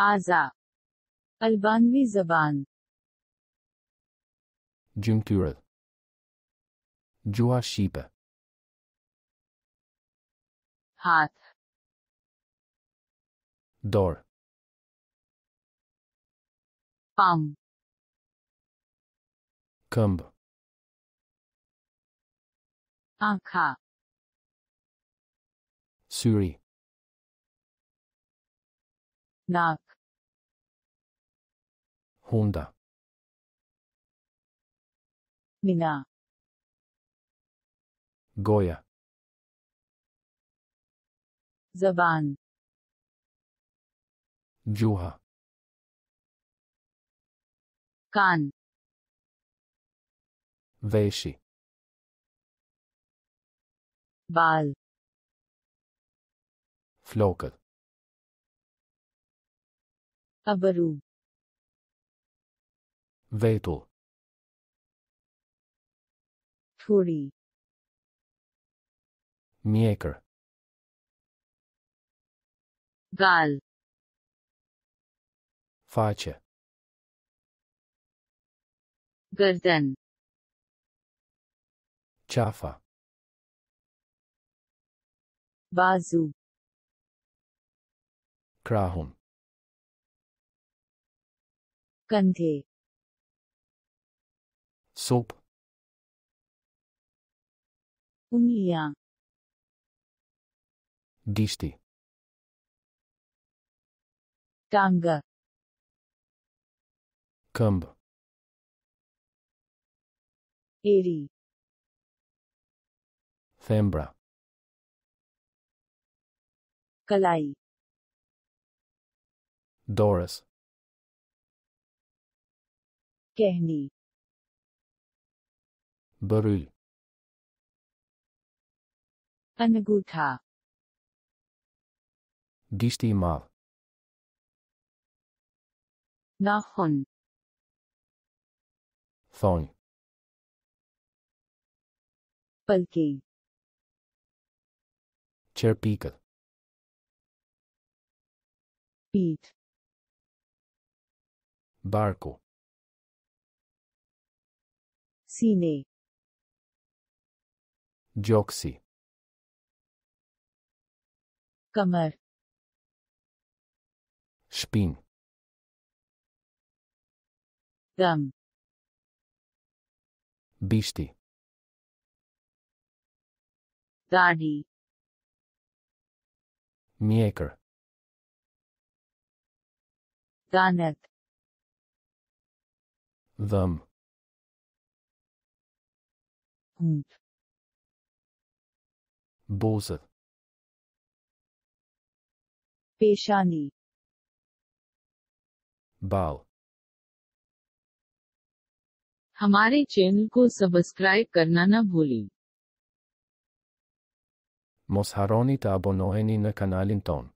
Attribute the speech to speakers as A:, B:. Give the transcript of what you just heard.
A: Aza. Albanvi Zaban. Jumturath. Jua Shipa. Hat. Dor. Pam. Kumb. Anka. Suri. Nak. होंडा बिना गोया जबान जूहा कान वैशी बाल फ्लोकर अबरू Vehicle. Puri. Mieker. Gal. Face. Gardan. chafa, Bazu. Krahun. kandhe soap umija dişti tanga kamb eri Thembra. Kalai. Doris. Kehni. Baril. Angútha. Dístímar. Náhon. Thong. Palki. Cherpika. Pít. Barco. Cine. Joksi. Kamar. Spin. Dam. Bisti. Dani. Mieker. Danet. Dham. Hund. बोझ पेशानी बाव हमारे channel को subscribe करना न भूलें mos haroni të abonoheni në kanalin tonë.